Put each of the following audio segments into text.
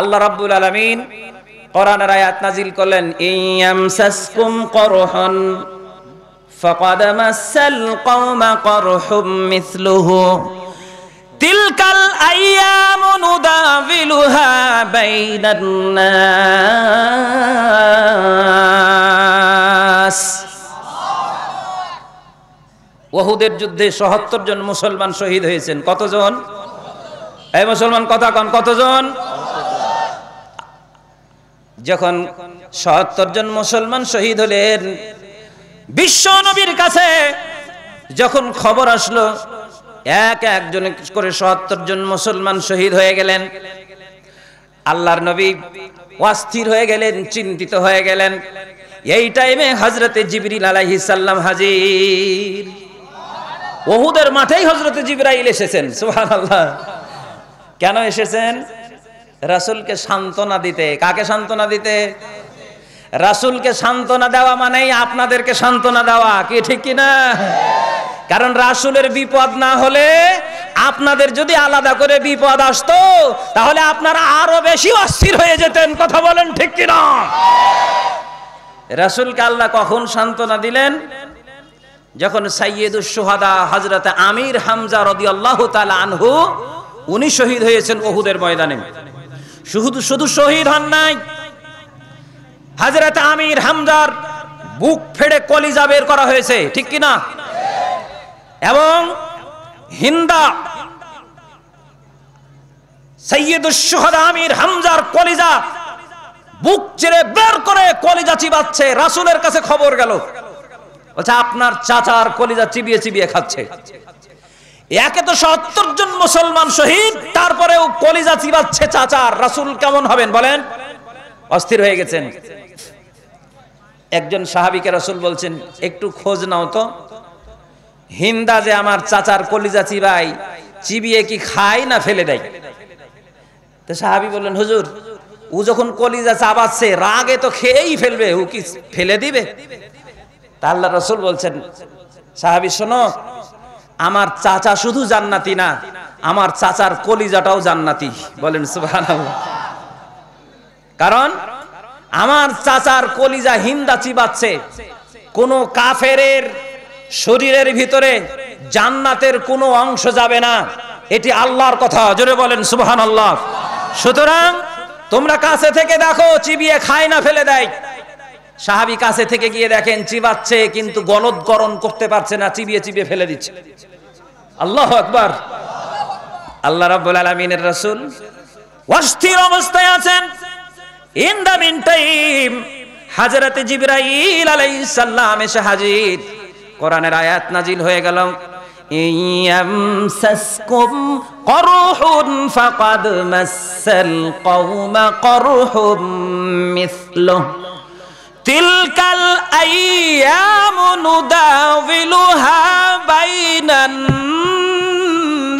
আল্লাহ রাব্বুল আলামিন কোরআনের আয়াত নাজিল করলেন ইয়ামসাসকুম করহন ফাকাদ মাসাল কওমা করহুম মিসলুহু তিলকাল আইয়ামু নুদাবিলুহা বাইনান নাস ওহুদের যুদ্ধে সহত্তর জন মুসলমান শহীদ হয়েছেন কতজন এই মুসলমান কথা কন কতজন যখন সত্তর জন মুসলমান শহীদ হলেন বিশ্ব নবীর কাছে যখন খবর আসলো এক একজন করে সত্তর জন মুসলমান শহীদ হয়ে গেলেন আল্লাহর নবী অস্থির হয়ে গেলেন চিন্তিত হয়ে গেলেন এই টাইমে হজরতে জিবরিল আলাহি সাল্লাম হাজির ওহুদের মাঠেই হজরতে জিবরাইল এসেছেন সুহান আল্লাহ কেন এসেছেন রাসুলকে সান্ত্বনা দিতে কাকে সান্ত্বনা দিতে রাসুলকে সান্ত্বনা দেওয়া মানেই আপনাদেরকে সান্ত্বনা দেওয়া কি ঠিক কি না কারণ রাসুলের বিপদ না হলে আপনাদের যদি আলাদা করে বিপদ আসতো তাহলে আপনারা আরো বেশি অস্থির হয়ে যেতেন কথা বলেন ঠিক কিনা রাসুলকে আল্লাহ কখন সান্ত্বনা দিলেন যখন সাইয়েদুস সোহাদা হজরত আমির হামজা রদি আল্লাহ আনহু উনি শহীদ হয়েছেন ওহুদের ময়দানে শুধু শুধু শহীদ হন নাই হাজরত আমির হামদার বুক ফেড়ে কলিজা বের করা হয়েছে ঠিক কি না এবং হিন্দা সৈয়দুসহদ আমির হামজার কলিজা বুক চেড়ে বের করে কলিজা চিবাচ্ছে রাসুলের কাছে খবর গেল বলছে আপনার চাচার কলিজা চিবিয়ে চিবিয়ে খাচ্ছে একে তো সত্তর জন মুসলমান শহীদ তারপরেও কলিজা চিবাচ্ছে চাচার রাসুল কেমন হবেন বলেন অস্থির হয়ে গেছেন একজন সাহাবিকে রাসুল বলছেন একটু খোঁজ নাও তো হিন্দা যে আমার চাচার কলিজা চিবাই চিবিয়ে কি খায় না ফেলে দেয় তো সাহাবি বললেন হুজুর ও যখন কলিজা চাবাচ্ছে রাগে তো খেয়েই ফেলবে ও কি ফেলে দিবে তা আল্লাহ রসুল বলছেন সাহাবি শোনো আমার চাচা শুধু জান্নাতি না আমার চাচার কলিজাটাও জান্নাতি বলেন কারণ আমার চাচার কলিজা হিন্দা চিবাচ্ছে কোন কাফেরের শরীরের ভিতরে জান্নাতের কোনো অংশ যাবে না এটি আল্লাহর কথা জোরে বলেন সুবহান আল্লাহ সুতরাং তোমরা কাছে থেকে দেখো চিবিয়ে খায় না ফেলে দেয় সাহাবি কাছে থেকে গিয়ে দেখেন চিবাচ্ছে কিন্তু গলদকরণ করতে পারছে না চিবিয়ে চিবিয়ে ফেলে দিচ্ছে আল্লাহ আকবার আল্লাহ রাব্বুল আলামিনের রাসূল অস্থির অবস্থায় আছেন ইন দা মিন টাইম হাজরাতে জিবরাইল আলাইহিস সালাম এসে হাজির কোরআনের আয়াত নাজিল হয়ে গেল ইয়ামসাসকুম করহুন ফাকাদ মাসাল কওমা করহুম মিসলুহ তিলকাল আইয়ামু নুদাউলুহা বাইনান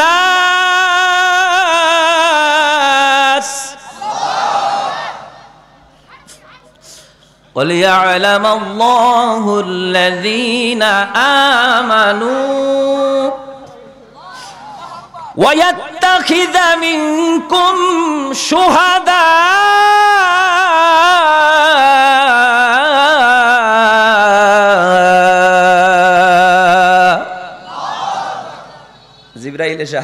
الناس قل يعلم الله الذين آمنوا ويتخذ منكم شهداء জিব্রাইলে এসে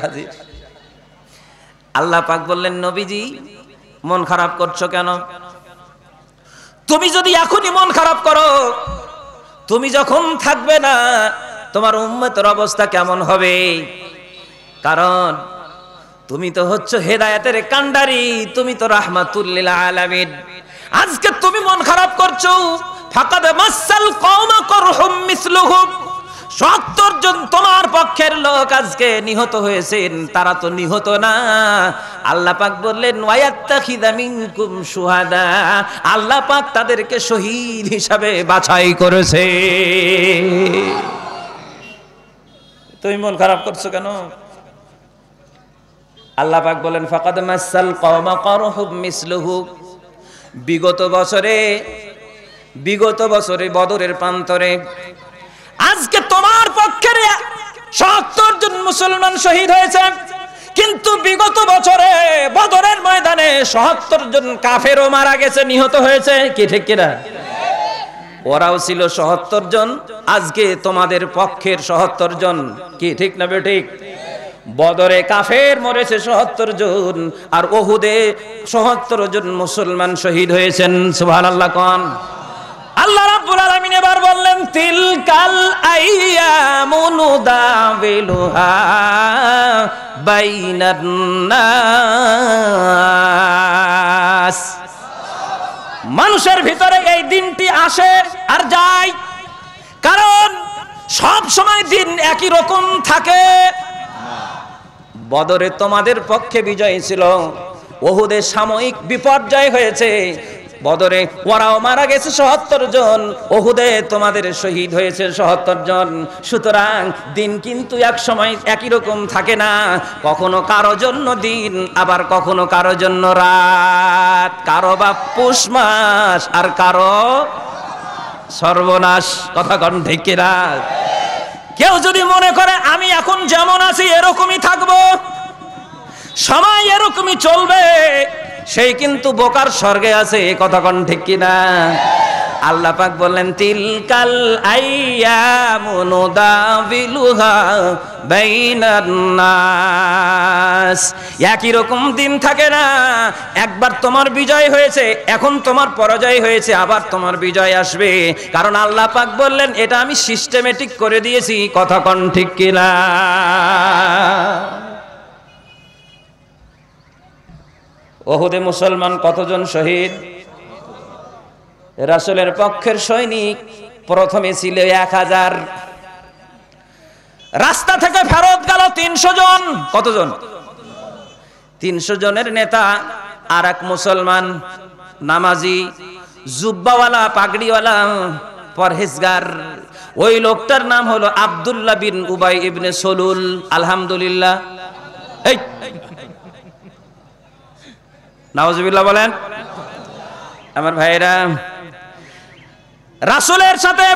আল্লাহ পাক বললেন নবীজি মন খারাপ করছো কেন তুমি যদি এখনই মন খারাপ করো তুমি যখন থাকবে না তোমার উম্মতের অবস্থা কেমন হবে কারণ তুমি তো হচ্ছে হেদায়াতের কান্ডারি তুমি তো রাহমাতুল্লিল আলামিন আজকে তুমি মন খারাপ করছো ফাকাদ মাসাল কওমা করহুম মিসলুহুম সত্তর জন তোমার পক্ষের লোক আজকে নিহত হয়েছেন তারা তো নিহত না আল্লাহ পাক বললেন আল্লাহ পাক তাদেরকে শহীদ হিসাবে বাছাই করেছে তুমি মন খারাপ করছো কেন আল্লাহ পাক বলেন ফাকাদ মাসাল কওমা করহুম মিসলুহু বিগত বছরে বিগত বছরে বদরের প্রান্তরে আজকে তোমার পক্ষের সত্তর জন মুসলমান শহীদ হয়েছে কিন্তু বিগত বছরে বদরের ময়দানে সহত্তর জন কাফেরও মারা গেছে নিহত হয়েছে কি ঠিক কিনা ওরাও ছিল সহত্তর জন আজকে তোমাদের পক্ষের সহাত্তর জন কি ঠিক না বেঠিক বদরে কাফের মরেছে সহত্তর জন আর ওহুদে সহত্তর জন মুসলমান শহীদ হয়েছেন আল্লাহ কন আল্লাহ রাব্বুল আলামিন এবার বললেন তিলকাল বাইনান নাস মানুষের ভিতরে এই দিনটি আসে আর যায় কারণ সব সময় দিন একই রকম থাকে বদরে তোমাদের পক্ষে বিজয় ছিল ওহুদে সাময়িক বিপর্যয় হয়েছে বদরে ওরাও মারা গেছে সহত্তর জন ওহুদে তোমাদের শহীদ হয়েছে সহত্তর জন সুতরাং দিন কিন্তু এক সময় একই রকম থাকে না কখনো কারো জন্য দিন আবার কখনো কারো জন্য রাত কারো বা পুষ মাস আর কারো সর্বনাশ কথা কন ঠিক রাত কেউ যদি মনে করে আমি এখন যেমন আছি এরকমই থাকবো সময় এরকমই চলবে সেই কিন্তু বোকার স্বর্গে আছে এ কথা কন ঠিক কিনা আল্লাহ পাক বললেন তিলকাল নাস একই রকম দিন থাকে না একবার তোমার বিজয় হয়েছে এখন তোমার পরাজয় হয়েছে আবার তোমার বিজয় আসবে কারণ আল্লাহ পাক বললেন এটা আমি সিস্টেমেটিক করে দিয়েছি কথা কন ঠিক কিনা ওহুদে মুসলমান কতজন শহীদ রাসুলের পক্ষের সৈনিক প্রথমে ছিল এক হাজার রাস্তা থেকে ফেরত গেল তিনশো জন কতজন তিনশো জনের নেতা আর এক মুসলমান নামাজি জুব্বাওয়ালা পাগড়িওয়ালা পরহেজগার ওই লোকটার নাম হলো আবদুল্লাহ বিন উবাই ইবনে সলুল আলহামদুলিল্লাহ নাওজবিল্লা বলেন আমার ভাইরা রাসুলের সাথে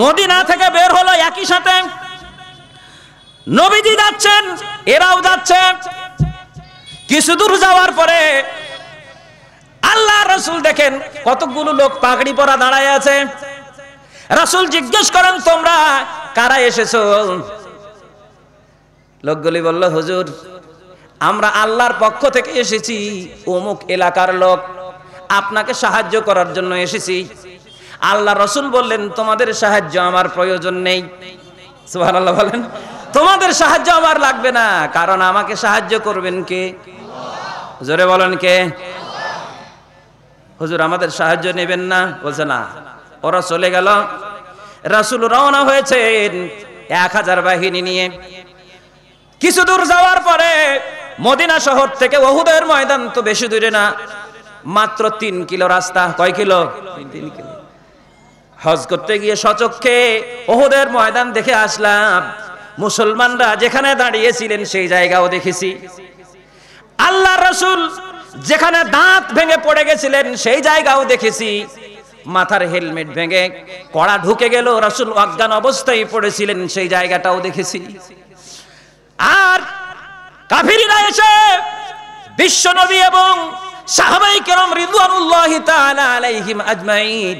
মদিনা থেকে বের হলো একই সাথে নবীজি যাচ্ছেন এরাও যাচ্ছে কিছু দূর যাওয়ার পরে আল্লাহ রসুল দেখেন কতগুলো লোক পাগড়ি পরা দাঁড়ায় আছে রাসুল জিজ্ঞেস করেন তোমরা কারা এসেছ লোকগুলি বলল হুজুর আমরা আল্লাহর পক্ষ থেকে এসেছি অমুক এলাকার লোক আপনাকে সাহায্য করার জন্য এসেছি আল্লাহ রসুল বললেন তোমাদের সাহায্য আমার প্রয়োজন নেই আল্লাহ বলেন তোমাদের সাহায্য আমার লাগবে না কারণ আমাকে সাহায্য করবেন কে জোরে বলেন কে হুজুর আমাদের সাহায্য নেবেন না বলছে না ওরা চলে গেল রাসুল রওনা হয়েছেন এক হাজার বাহিনী নিয়ে কিছু দূর যাওয়ার পরে মদিনা শহর থেকে ওহুদের ময়দান তো বেশি দূরে না মাত্র তিন কিলো রাস্তা কয় কিলো তিন কিলো হজ করতে গিয়ে সচক্ষে ওহুদের ময়দান দেখে আসলাম মুসলমানরা যেখানে দাঁড়িয়েছিলেন সেই জায়গাও দেখেছি আল্লাহ রসুল যেখানে দাঁত ভেঙে পড়ে গেছিলেন সেই জায়গাও দেখেছি মাথার হেলমেট ভেঙে কড়া ঢুকে গেল রসুল অজ্ঞান অবস্থায় পড়েছিলেন সেই জায়গাটাও দেখেছি আর কাফিরিরা এসে বিশ্ব নবী এবং সাহাবাই কেরম রিদুয়ানুল্লাহ আলাইহিম আজমাইন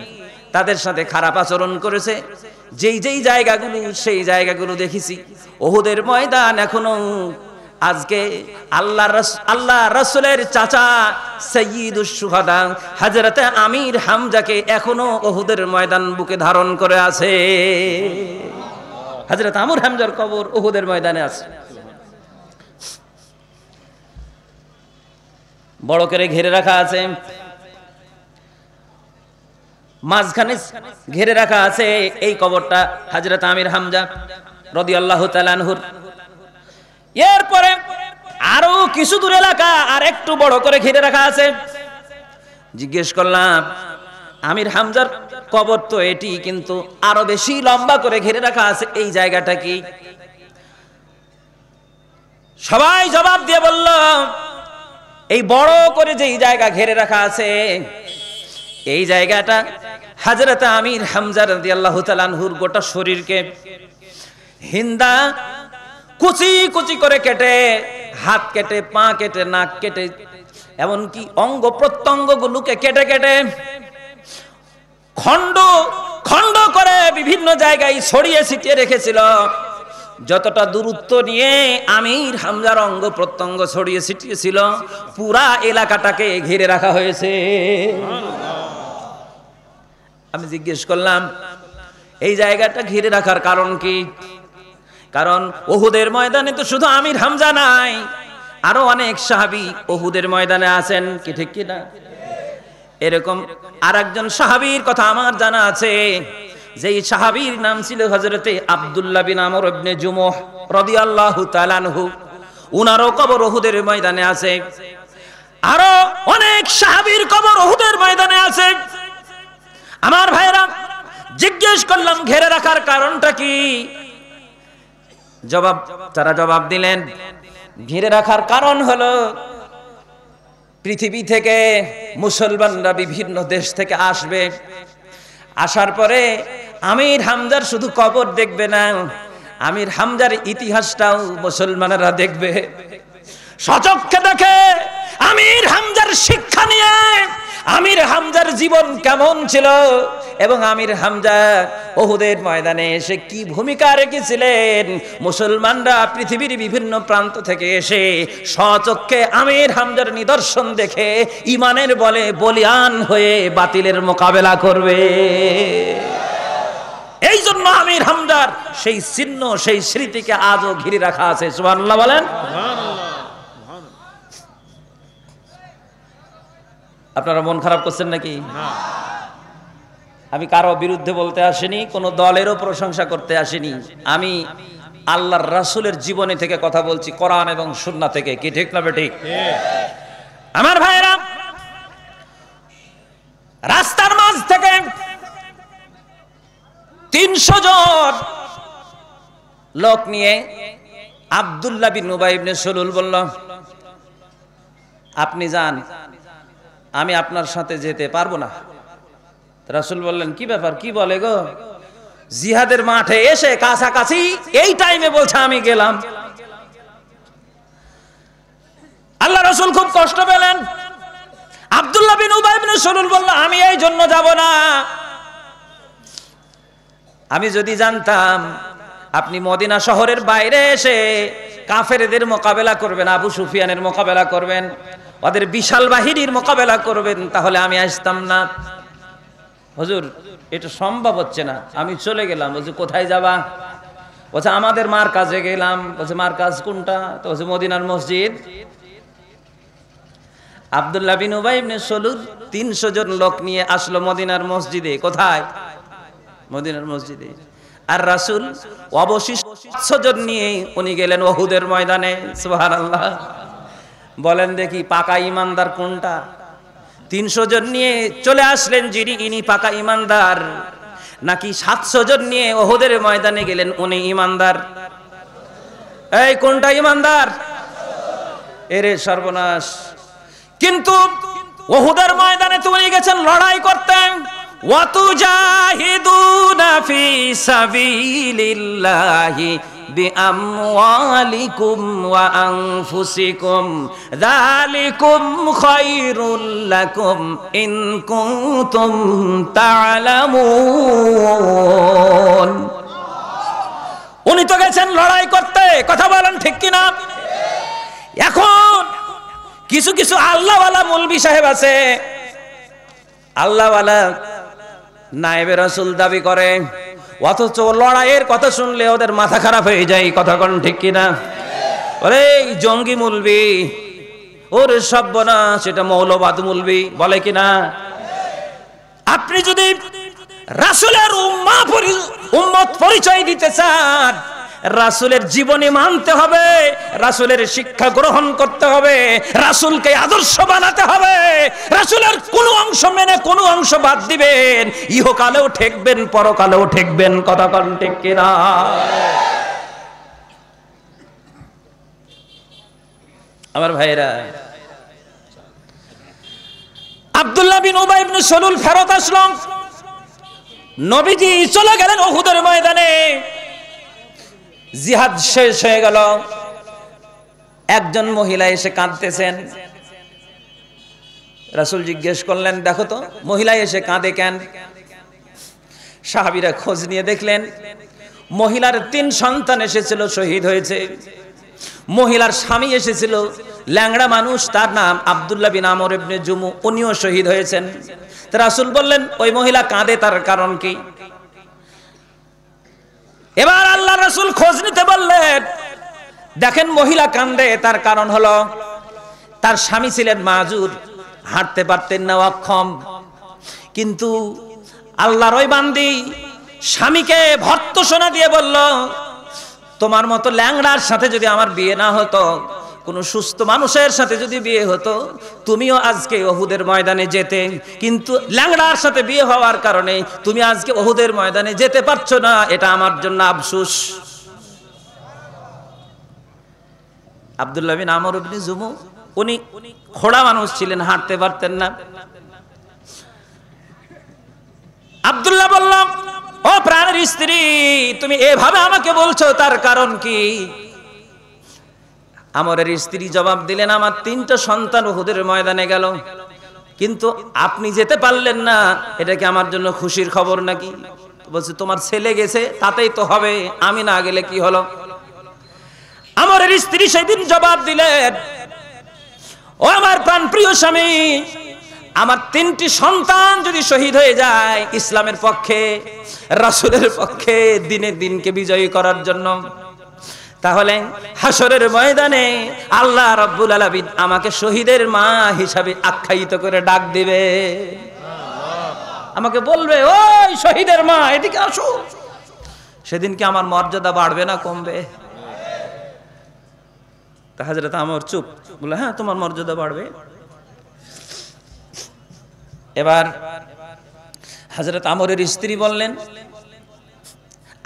তাদের সাথে খারাপ আচরণ করেছে যেই যেই জায়গাগুলো সেই জায়গাগুলো দেখেছি ওহুদের ময়দান এখনো আজকে আল্লাহ আল্লাহ রসুলের চাচা সৈয়দুস সুহাদা হাজরতে আমির হামজাকে এখনো ওহুদের ময়দান বুকে ধারণ করে আছে হাজরত আমুর হামজার কবর ওহুদের ময়দানে আছে বড় করে ঘিরে রাখা আছে মাঝখানে ঘিরে রাখা আছে এই কবরটা হাজরত আমির হামজা রদি আল্লাহ তালানহুর এরপরে আরো কিছু দূর এলাকা আর একটু বড় করে ঘিরে রাখা আছে জিজ্ঞেস করলাম আমির হামজার কবর তো এটি কিন্তু আরো বেশি লম্বা করে ঘিরে রাখা আছে এই জায়গাটা কি সবাই জবাব দিয়ে বললাম এই বড় করে যেই জায়গা ঘেরে রাখা আছে এই জায়গাটা হাজরত আমির হামজার আল্লাহ তালানহুর গোটা শরীরকে হিন্দা কুচি কুচি করে কেটে হাত কেটে পা কেটে নাক কেটে এমনকি অঙ্গ প্রত্যঙ্গ গুলোকে কেটে কেটে খণ্ড খণ্ড করে বিভিন্ন জায়গায় ছড়িয়ে ছিটিয়ে রেখেছিল যতটা দূরত্ব নিয়ে আমির হামজার অঙ্গ প্রত্যঙ্গ ছড়িয়ে ছিটিয়েছিল পুরা এলাকাটাকে ঘিরে রাখা হয়েছে আমি জিজ্ঞেস করলাম এই জায়গাটা ঘিরে রাখার কারণ কি কারণ ওহুদের ময়দানে তো শুধু আমির হামজা নাই আরো অনেক সাহাবি ওহুদের ময়দানে আছেন কি ঠিক কিনা এরকম আর একজন সাহাবির কথা আমার জানা আছে যেই সাহাবির নাম ছিল হজরতে আবদুল্লাহ বিন আমর ইবনে জুমহ রাদিয়াল্লাহু তাআলা আনহু উনারও কবর উহুদের ময়দানে আছে আরো অনেক সাহাবীর কবর উহুদের ময়দানে আছে আমার ভাইরা জিজ্ঞেস করলাম ঘেরে রাখার কারণটা কি জবাব তারা জবাব দিলেন ঘিরে রাখার কারণ হলো পৃথিবী থেকে মুসলমানরা বিভিন্ন দেশ থেকে আসবে আসার পরে আমির হামজার শুধু কবর দেখবে না আমির হামজার ইতিহাসটাও মুসলমানেরা দেখবে সচক্ষে দেখে আমির হামজার শিক্ষা নিয়ে আমির হামজার জীবন কেমন ছিল এবং আমির হামজা ওহুদের ময়দানে এসে কি ভূমিকা রেখেছিলেন মুসলমানরা পৃথিবীর বিভিন্ন প্রান্ত থেকে এসে সচক্ষে আমির হামজার নিদর্শন দেখে ইমানের বলে বলিয়ান হয়ে বাতিলের মোকাবেলা করবে এই জন্য আমির হামদার সেই চিহ্ন সেই স্মৃতিকে আজও ঘিরে রাখা আছে সুবহানাল্লাহ বলেন আপনারা মন খারাপ করছেন নাকি আমি কারো বিরুদ্ধে বলতে আসিনি কোনো দলেরও প্রশংসা করতে আসিনি আমি আল্লাহর রাসুলের জীবনী থেকে কথা বলছি কোরআন এবং সুন্না থেকে কি ঠিক না বেঠিক আমার ভাইরা রাস্তার মাঝ থেকে তিনশো জন লোক নিয়ে আবদুল্লাহ বিন উবাইবনে সলুল বলল আপনি যান আমি আপনার সাথে যেতে পারবো না রাসুল বললেন কি ব্যাপার কি বলে গো জিহাদের মাঠে এসে কাছাকাছি এই টাইমে বলছে আমি গেলাম আল্লাহ রসুল খুব কষ্ট পেলেন আবদুল্লাহ বিন উবাই সরুল বলল আমি এই জন্য যাব না আমি যদি জানতাম আপনি মদিনা শহরের বাইরে এসে কাফেরদের মোকাবেলা করবেন আবু সুফিয়ানের মোকাবেলা করবেন ওদের বিশাল বাহিনীর মোকাবেলা করবেন তাহলে আমি আসতাম না হজুর এটা সম্ভব হচ্ছে না আমি চলে গেলাম বলছি কোথায় যাবা বলছে আমাদের মার কাজে গেলাম বলছে মার কাজ কোনটা তো বলছে মদিনার মসজিদ আবদুল্লাহ বিন উবাই ইবনে সলুর তিনশো জন লোক নিয়ে আসলো মদিনার মসজিদে কোথায় মদিনার মসজিদে আর রাসুল অবশিষ্ট জন নিয়ে উনি গেলেন ওহুদের ময়দানে সুবহানাল্লাহ আল্লাহ বলেন দেখি পাকা ইমানদার কোনটা তিনশো জন নিয়ে চলে আসলেন যিনি ইনি পাকা ইমানদার নাকি সাতশো জন নিয়ে ওহদের ময়দানে গেলেন উনি ইমানদার এই কোনটা ইমানদার এরে সর্বনাশ কিন্তু ওহুদের ময়দানে তুমি গেছেন লড়াই করতেন ওয়াতু জাহিদুনা ফি সাবিলিল্লাহি بأموالكم وأنفسكم ذلكم خير لكم إن كنتم تعلمون উনি তো গেছেন লড়াই করতে কথা বলেন ঠিক কিনা এখন কিছু কিছু আল্লাহওয়ালা মুলবি সাহেব আছে আল্লাহওয়ালা নায়েবে রসুল দাবি করে অথচ লড়াইয়ের কথা শুনলে ওদের মাথা খারাপ হয়ে যায় কথা কন ঠিক কিনা ওরে জঙ্গি মুলবি ওর সভ্য না সেটা মৌলবাদ মুলবি বলে কিনা আপনি যদি রাসুলের উম্মা উম্মত পরিচয় দিতে চান রাসুলের জীবনী মানতে হবে রাসুলের শিক্ষা গ্রহণ করতে হবে রাসুলকে আদর্শ বানাতে হবে রাসুলের কোন অংশ মেনে কোন অংশ বাদ দিবেন ইহকালেও ঠেকবেন পরকালেও ঠেকবেন কথা কন ঠেক কিনা আমার ভাইরা আব্দুল্লাহ বিন উবাই ইবনে সলুল ফেরত আসলাম নবীজি চলে গেলেন ওহুদের ময়দানে জিহাদ শেষ হয়ে গেল একজন মহিলা এসে কাঁদতেছেন রাসুল জিজ্ঞেস করলেন দেখো তো মহিলা এসে কাঁদে কেন সাহাবিরা খোঁজ নিয়ে দেখলেন মহিলার তিন সন্তান এসেছিল শহীদ হয়েছে মহিলার স্বামী এসেছিল ল্যাংড়া মানুষ তার নাম আবদুল্লাহ বিন আমর ইবনে জুমু উনিও শহীদ হয়েছেন রাসুল বললেন ওই মহিলা কাঁদে তার কারণ কি এবার আল্লাহ রসুল খোঁজ নিতে বললেন দেখেন মহিলা কান্দে তার কারণ হল তার স্বামী ছিলেন মাজুর হাঁটতে পারতেন না অক্ষম কিন্তু আল্লাহর ওই বান্দি স্বামীকে ভর্ত সোনা দিয়ে বলল তোমার মতো ল্যাংড়ার সাথে যদি আমার বিয়ে না হতো কোনো সুস্থ মানুষের সাথে যদি বিয়ে হতো তুমিও আজকে অহুদের ময়দানে যেতে কিন্তু ল্যাংড়ার সাথে বিয়ে হওয়ার কারণে তুমি আজকে অহুদের ময়দানে যেতে পারছো না এটা আমার জন্য আফসুস আবদুল্লাহ বিন আমর বিন জুমু উনি খোড়া মানুষ ছিলেন হাঁটতে পারতেন না আবদুল্লাহ বললাম ও প্রাণের স্ত্রী তুমি এভাবে আমাকে বলছো তার কারণ কি আমরের স্ত্রী জবাব দিলেন আমার তিনটা সন্তান হুদের ময়দানে গেল কিন্তু আপনি যেতে পারলেন না এটা কি আমার জন্য খুশির খবর নাকি বলছে তোমার ছেলে গেছে তাতেই তো হবে আমি না গেলে কি হলো আমরের স্ত্রী সেদিন জবাব দিলেন ও আমার প্রাণ প্রিয় স্বামী আমার তিনটি সন্তান যদি শহীদ হয়ে যায় ইসলামের পক্ষে রাসুলের পক্ষে দিনে দিনকে বিজয়ী করার জন্য তাহলে হাসরের ময়দানে আল্লাহ রব্বুল আলমিন আমাকে শহীদের মা হিসাবে আখ্যায়িত করে ডাক দিবে আমাকে বলবে ওই শহীদের মা এদিকে আসো সেদিন কি আমার মর্যাদা বাড়বে না কমবে তা হাজরত আমার চুপ বলে হ্যাঁ তোমার মর্যাদা বাড়বে এবার হাজরত আমরের স্ত্রী বললেন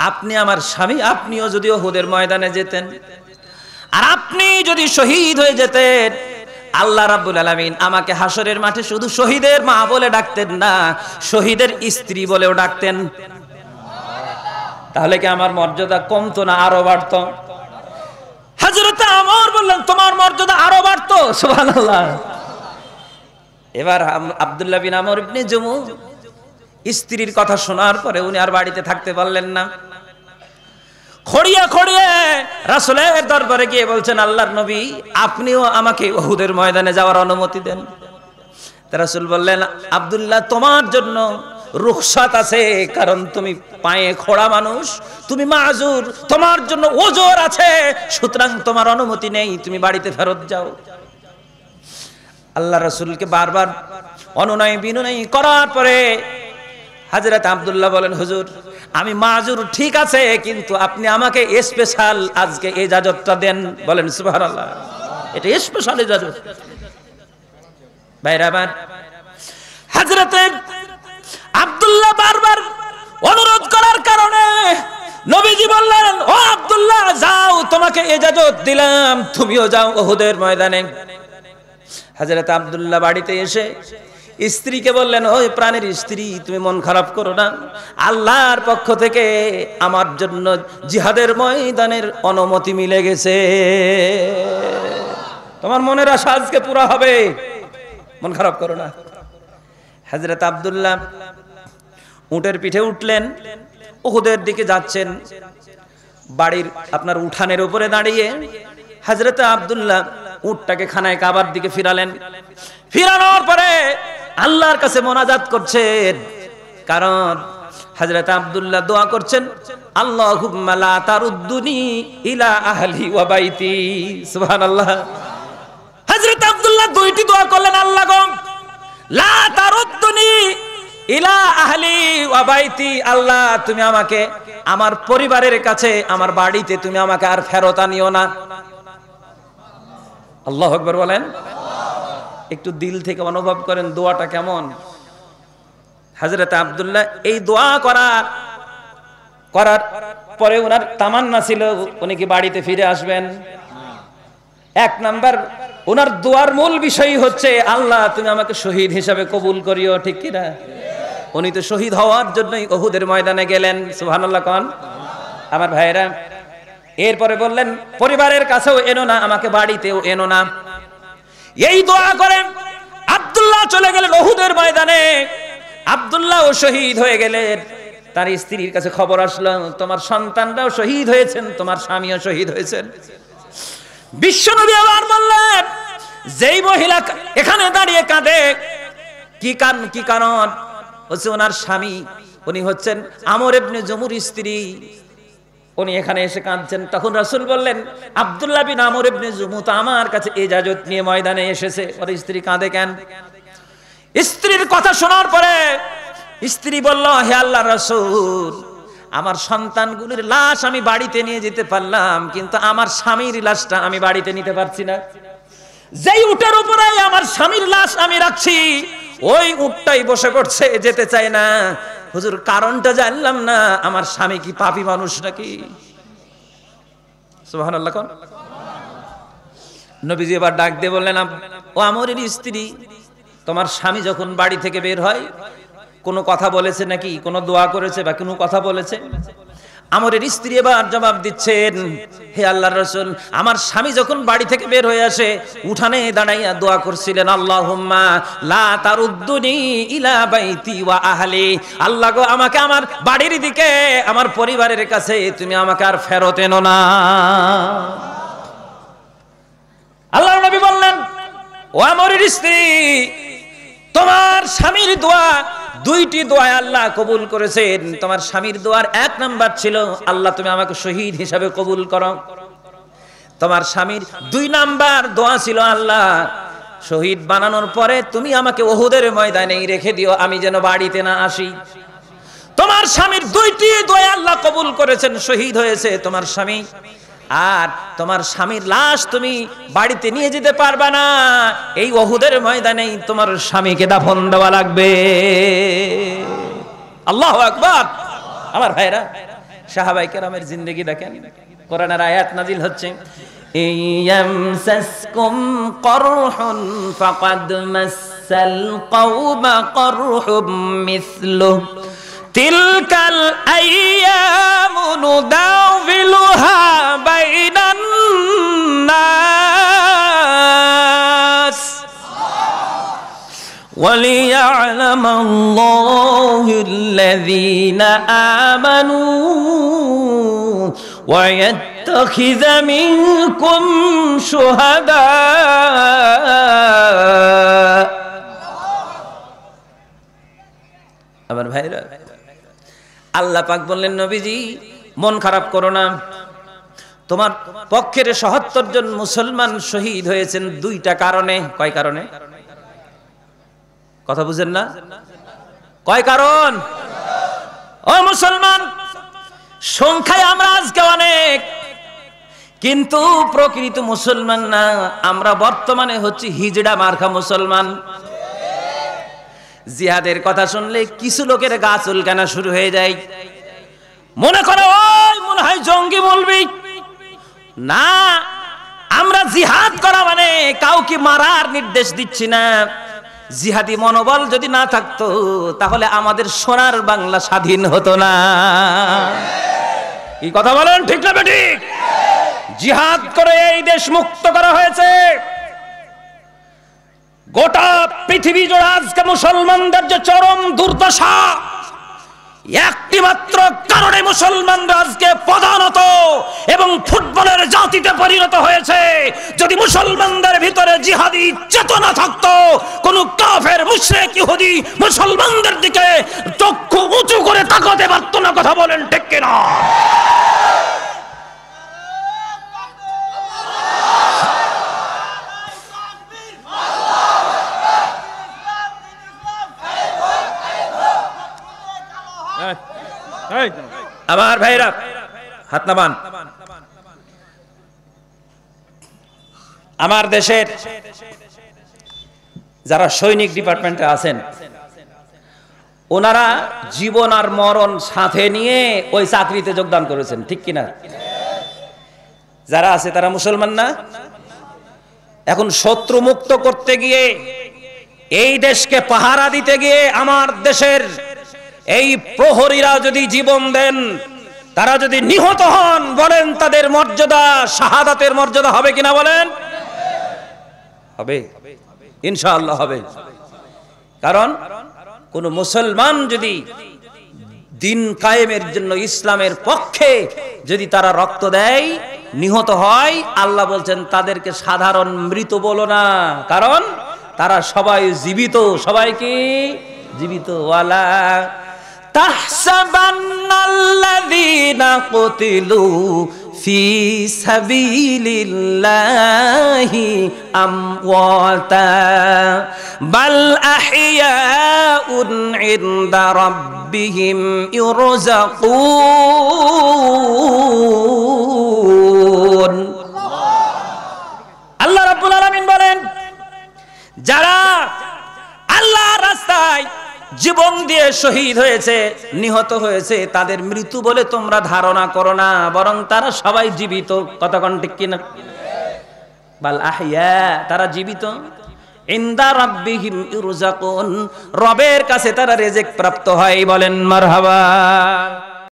আপনি আমার স্বামী আপনিও যদি ওহুদের ময়দানে যেতেন আর আপনি যদি শহীদ হয়ে যেতেন আল্লাহ রাব্বুল আলামিন আমাকে হাসরের মাঠে শুধু শহীদের মা বলে ডাকতেন না শহীদের স্ত্রী বলেও ডাকতেন তাহলে কি আমার মর্যাদা কমতো না আরো বাড়ত হযরত আমর বললেন তোমার মর্যাদা আরো বাড়ত সুবহানাল্লাহ এবার আব্দুল্লাহ বিন আমর ইবনে জুমু স্ত্রীর কথা শোনার পরে উনি আর বাড়িতে থাকতে পারলেন না খড়িয়া খড়িয়ে রাসুলের দরবারে গিয়ে বলছেন আল্লাহর নবী আপনিও আমাকে ওহুদের ময়দানে যাওয়ার অনুমতি দেন রাসুল বললেন আবদুল্লাহ তোমার জন্য রুখসাত আছে কারণ তুমি পায়ে খোড়া মানুষ তুমি মাজুর তোমার জন্য ওজোর আছে সুতরাং তোমার অনুমতি নেই তুমি বাড়িতে ফেরত যাও আল্লাহ রসুলকে বারবার অনুনয় বিনয় করার পরে হাজরত আবদুল্লাহ বলেন হুজুর আমি মাজুর ঠিক আছে কিন্তু আপনি আমাকে স্পেশাল আজকে এই জাজতটা দেন বলেন সুবাহ এটা স্পেশাল ইজাজত ভাইরা আমার হাজরতে আব্দুল্লাহ বারবার অনুরোধ করার কারণে নবীজি বললেন ও আবদুল্লাহ যাও তোমাকে এজাজত দিলাম তুমিও যাও ওহুদের ময়দানে হাজরত আবদুল্লাহ বাড়িতে এসে স্ত্রীকে বললেন ওই প্রাণের স্ত্রী তুমি মন খারাপ করো না আল্লাহর পক্ষ থেকে আমার জন্য জিহাদের ময়দানের অনুমতি মিলে গেছে তোমার মনের আশা আজকে পুরো হবে মন খারাপ করো না হাজরত আবদুল্লাহ উটের পিঠে উঠলেন ওহুদের দিকে যাচ্ছেন বাড়ির আপনার উঠানের উপরে দাঁড়িয়ে হাজরত আবদুল্লাহ উটটাকে খানায় কাবার দিকে ফিরালেন ফিরানোর পরে আল্লাহর কাছে মোনাজাত করছেন কারণ হযরত আব্দুল্লাহ দোয়া করছেন আল্লাহুম্মা লা তারুদ্দুনি ইলা আহলি ওয়া বাইতি সুবহানাল্লাহ হযরত আব্দুল্লাহ দুইটি দোয়া করলেন আল্লাহ গো লা তারুদ্দুনি ইলা আহলি ওয়া বাইতি আল্লাহ তুমি আমাকে আমার পরিবারের কাছে আমার বাড়িতে তুমি আমাকে আর ফেরত আনিও না আল্লাহু আকবার বলেন একটু দিল থেকে অনুভব করেন দোয়াটা কেমন হাজরত আবদুল্লাহ এই দোয়া করা করার পরে ওনার তামান্না ছিল উনি কি বাড়িতে ফিরে আসবেন এক নাম্বার ওনার দোয়ার মূল বিষয় হচ্ছে আল্লাহ তুমি আমাকে শহীদ হিসাবে কবুল করিও ঠিক কিনা উনি তো শহীদ হওয়ার জন্যই ওহুদের ময়দানে গেলেন সুহানুল্লাহ কন আমার ভাইয়েরা এরপরে বললেন পরিবারের কাছেও এনো না আমাকে বাড়িতেও এনো না এই দোয়া করেন আবদুল্লাহ চলে গেলেন ওহুদের ময়দানে আবদুল্লাহ ও শহীদ হয়ে গেলেন তার স্ত্রীর কাছে খবর আসলো তোমার সন্তানরাও শহীদ হয়েছেন তোমার স্বামীও শহীদ হয়েছেন নবী আবার বললেন যেই মহিলা এখানে দাঁড়িয়ে কাঁদে কি কারণ কি কারণ হচ্ছে ওনার স্বামী উনি হচ্ছেন আমর এবনে জমুর স্ত্রী উনি এখানে এসে কাঁদছেন তখন রাসুল বললেন আবদুল্লাহ বিন আমর ইবনে জুমুত আমার কাছে এজাজত নিয়ে ময়দানে এসেছে ওর স্ত্রী কাঁদে কেন স্ত্রীর কথা শোনার পরে স্ত্রী বলল হে আল্লাহ রাসূল আমার সন্তানগুলির লাশ আমি বাড়িতে নিয়ে যেতে পারলাম কিন্তু আমার স্বামীর লাশটা আমি বাড়িতে নিতে পারছি না যেই উটের উপরে আমার স্বামীর লাশ আমি রাখছি ওই উটটাই বসে পড়ছে যেতে চায় না হুজুর কারণটা জানলাম না আমার স্বামী কি পাপি মানুষ নাকি সুবাহ নবীজি এবার ডাক দিয়ে বললেন ও আমরের স্ত্রী তোমার স্বামী যখন বাড়ি থেকে বের হয় কোনো কথা বলেছে নাকি কোনো দোয়া করেছে বা কোনো কথা বলেছে আমরের স্ত্রী এবার জবাব দিচ্ছেন হে আল্লাহ রসুল আমার স্বামী যখন বাড়ি থেকে বের হয়ে আসে উঠানে দাঁড়াইয়া দোয়া করছিলেন আল্লাহ লা তার ইলা বাইতি ওয়া আহলি আল্লাহ গো আমাকে আমার বাড়ির দিকে আমার পরিবারের কাছে তুমি আমাকে আর ফেরত এনো না আল্লাহ নবী বললেন ও আমরের স্ত্রী তোমার স্বামীর দোয়া দুইটি দোয়া আল্লাহ কবুল করেছেন তোমার স্বামীর দোয়ার এক নাম্বার ছিল আল্লাহ তুমি আমাকে শহীদ হিসাবে কবুল করো তোমার স্বামীর দুই নাম্বার দোয়া ছিল আল্লাহ শহীদ বানানোর পরে তুমি আমাকে ওহুদের ময়দানেই রেখে দিও আমি যেন বাড়িতে না আসি তোমার স্বামীর দুইটি দোয়া আল্লাহ কবুল করেছেন শহীদ হয়েছে তোমার স্বামী আর তোমার স্বামীর লাশ তুমি বাড়িতে নিয়ে যেতে পারবা না এই অহুদের ময়দানেই তোমার স্বামীকে দাফন দেওয়া লাগবে আল্লাহ আকবর আমার ভাইরা সাহাবাই কেরামের জিন্দগি দেখেন কোরআনের আয়াত নাজিল হচ্ছে ফাকাদ تلك الأيام نداولها بين الناس وليعلم الله الذين آمنوا ويتخذ منكم شهداء আমার ভাইরা আল্লাহ পাক বললেন নবীজি মন খারাপ করো না তোমার পক্ষের সহত্তর জন মুসলমান শহীদ হয়েছেন দুইটা কারণে কয় কারণে কথা বুঝেন না কয় কারণ ও মুসলমান সংখ্যায় আমরা আজকে অনেক কিন্তু প্রকৃত মুসলমান না আমরা বর্তমানে হচ্ছে হিজড়া মার্খা মুসলমান জিহাদের কথা শুনলে কিছু লোকের গা চুলকানা শুরু হয়ে যায় মনে করো ওই মনে হয় জঙ্গি বলবি না আমরা জিহাদ করা মানে কাউকে মারার নির্দেশ দিচ্ছি না জিহাদি মনোবল যদি না থাকতো তাহলে আমাদের সোনার বাংলা স্বাধীন হতো না কি কথা বলেন ঠিক না বেঠিক জিহাদ করে এই দেশ মুক্ত করা হয়েছে গোটা পৃথিবী জোড়া আজকে মুসলমানদের যে চরম দুর্দশা একটি মাত্র কারণে মুসলমানরা আজকে প্রধানত এবং ফুটবলের জাতিতে পরিণত হয়েছে যদি মুসলমানদের ভিতরে জিহাদি চেতনা থাকতো কোন কাফের মুশরেক ইহুদি মুসলমানদের দিকে চক্ষু উঁচু করে তাকাতে পারত না কথা বলেন ঠিক কিনা আমার ভাইরা হাত নামান আমার দেশের যারা সৈনিক ডিপার্টমেন্টে আছেন ওনারা জীবন আর মরণ সাথে নিয়ে ওই চাকরিতে যোগদান করেছেন ঠিক কিনা যারা আছে তারা মুসলমান না এখন শত্রু মুক্ত করতে গিয়ে এই দেশকে পাহারা দিতে গিয়ে আমার দেশের এই প্রহরীরা যদি জীবন দেন তারা যদি নিহত হন বলেন তাদের মর্যাদা শাহাদাতের মর্যাদা হবে কিনা বলেন হবে ইনশাআল্লাহ হবে কারণ কোন মুসলমান যদি দিন কায়েমের জন্য ইসলামের পক্ষে যদি তারা রক্ত দেয় নিহত হয় আল্লাহ বলছেন তাদেরকে সাধারণ মৃত বলো না কারণ তারা সবাই জীবিত সবাই কি জীবিত ওয়ালা تحسبن الذين قتلوا في سبيل الله أمواتا بل أحياء عند ربهم يرزقون আল্লাহ রাব্বুল আলামিন বলেন যারা আল্লাহ রাস্তায় জীবন দিয়ে শহীদ হয়েছে নিহত হয়েছে তাদের মৃত্যু বলে তোমরা ধারণা করো না বরং তারা সবাই জীবিত কতক্ষণ ঠিক কিনা বাল আহিয়া তারা জীবিত রবের কাছে তারা রেজেক প্রাপ্ত হয় বলেন মারহাবা